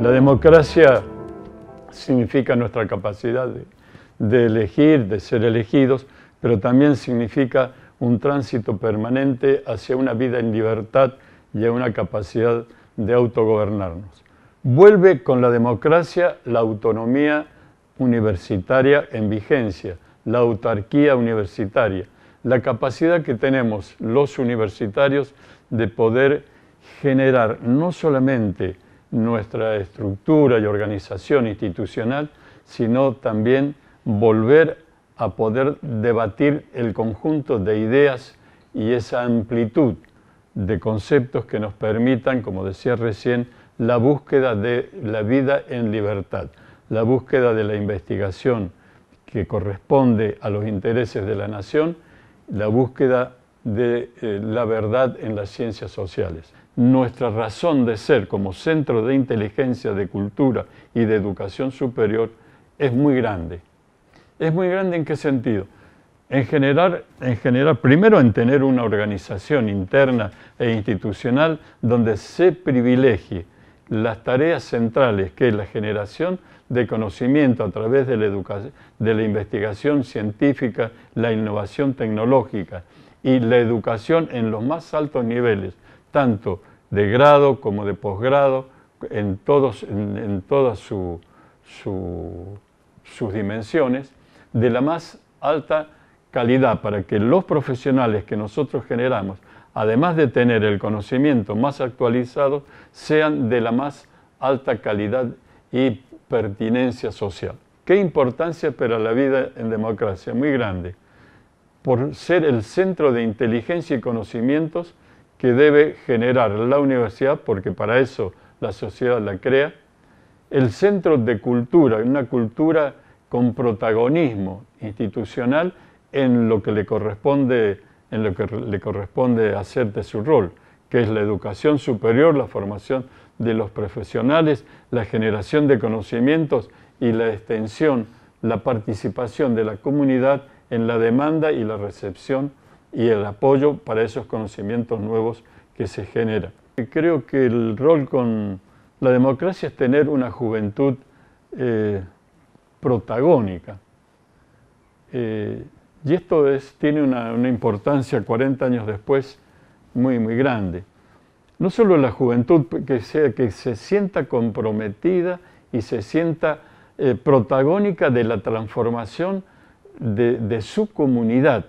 La democracia significa nuestra capacidad de, elegir, de ser elegidos, pero también significa un tránsito permanente hacia una vida en libertad y a una capacidad de autogobernarnos. Vuelve con la democracia la autonomía universitaria en vigencia, la autarquía universitaria, la capacidad que tenemos los universitarios de poder generar no solamente nuestra estructura y organización institucional, sino también volver a poder debatir el conjunto de ideas y esa amplitud de conceptos que nos permitan, como decía recién, la búsqueda de la vida en libertad, la búsqueda de la investigación que corresponde a los intereses de la nación, la búsqueda de eh, la verdad en las ciencias sociales nuestra razón de ser como centro de inteligencia, de cultura y de educación superior es muy grande. ¿Es muy grande en qué sentido? En general, en primero en tener una organización interna e institucional donde se privilegie las tareas centrales que es la generación de conocimiento a través de la, educación, de la investigación científica, la innovación tecnológica y la educación en los más altos niveles, tanto de grado como de posgrado, en, todas sus dimensiones, de la más alta calidad para que los profesionales que nosotros generamos, además de tener el conocimiento más actualizado, sean de la más alta calidad y pertinencia social. ¿Qué importancia para la vida en democracia? Muy grande. Por ser el centro de inteligencia y conocimientos, que debe generar la universidad, porque para eso la sociedad la crea, el centro de cultura, una cultura con protagonismo institucional en lo que le corresponde, en lo que le corresponde hacer de su rol, que es la educación superior, la formación de los profesionales, la generación de conocimientos y la extensión, la participación de la comunidad en la demanda y la recepción y el apoyo para esos conocimientos nuevos que se generan. Creo que el rol con la democracia es tener una juventud eh, protagónica. Eh, y esto es, tiene una, importancia 40 años después muy, muy grande. No solo la juventud que, sea, que se sienta comprometida y se sienta eh, protagónica de la transformación de su comunidad.